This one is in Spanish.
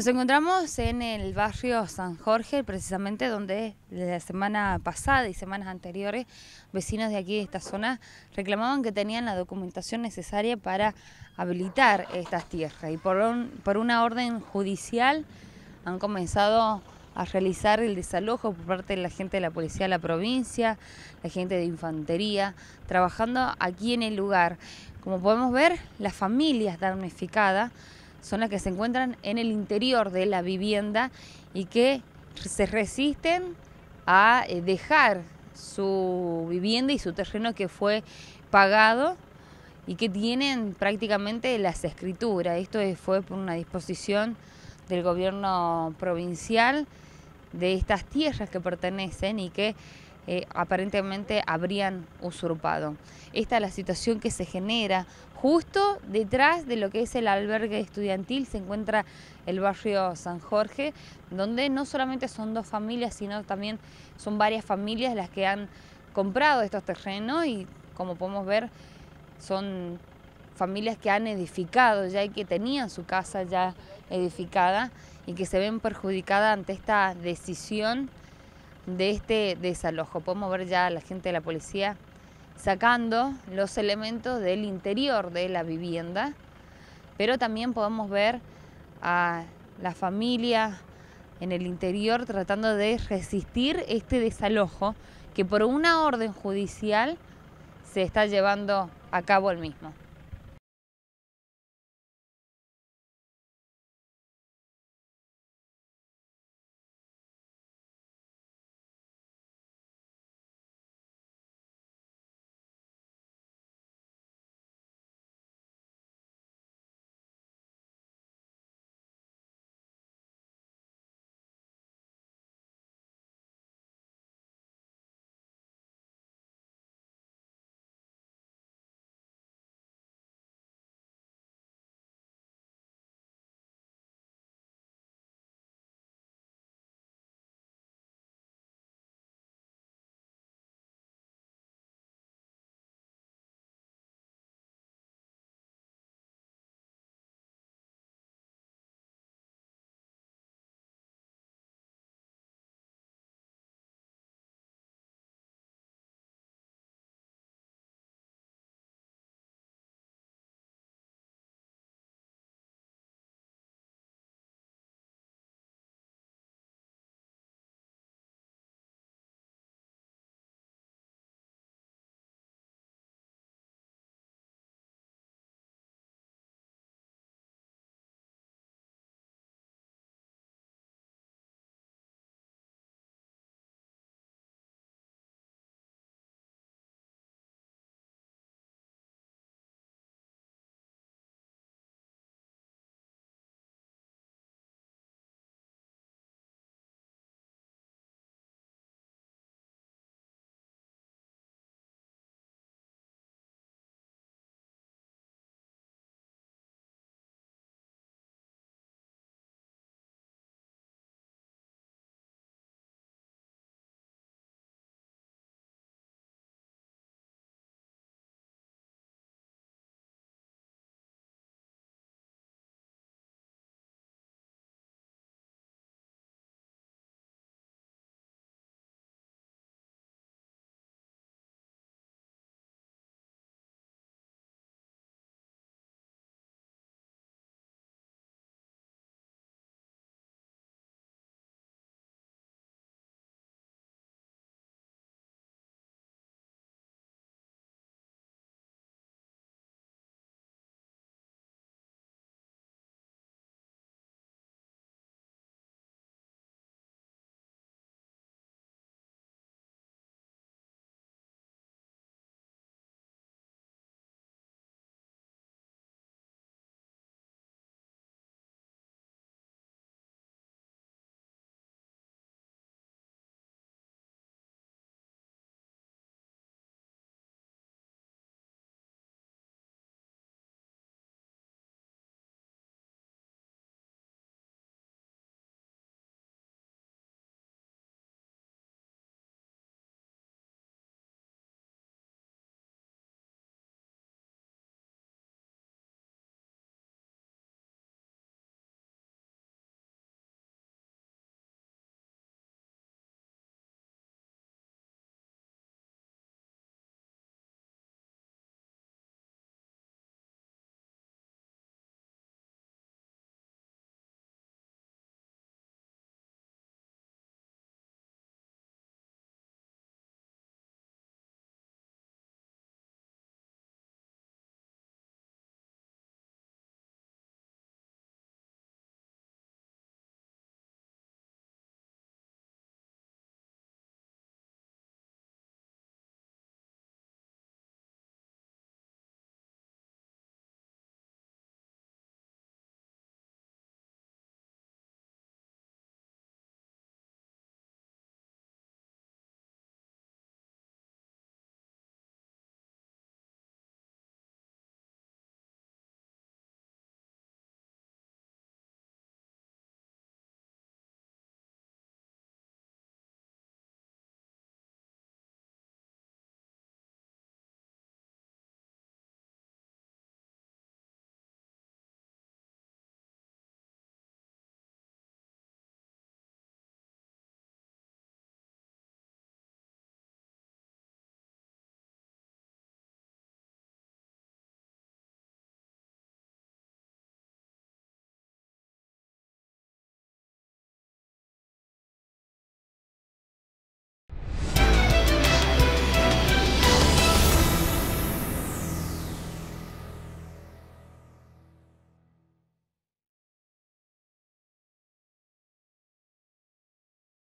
Nos encontramos en el barrio San Jorge, precisamente donde la semana pasada y semanas anteriores vecinos de aquí de esta zona reclamaban que tenían la documentación necesaria para habilitar estas tierras y por, una orden judicial han comenzado a realizar el desalojo por parte de la gente de la policía de la provincia, la gente de infantería, trabajando aquí en el lugar. Como podemos ver, las familias damnificadas son las que se encuentran en el interior de la vivienda y que se resisten a eh, dejar su vivienda y su terreno que fue pagado y que tienen prácticamente las escrituras. Esto fue por una disposición del gobierno provincial de estas tierras que pertenecen y que eh, aparentemente habrían usurpado. Esta es la situación que se genera justo detrás de lo que es el albergue estudiantil, se encuentra el barrio San Jorge, donde no solamente son dos familias, sino también son varias familias las que han comprado estos terrenos y como podemos ver son familias que han edificado ya y que tenían su casa ya edificada y que se ven perjudicadas ante esta decisión de este desalojo. Podemos ver ya a la gente de la policía sacando los elementos del interior de la vivienda, pero también podemos ver a la familia en el interior tratando de resistir este desalojo que por una orden judicial se está llevando a cabo el mismo.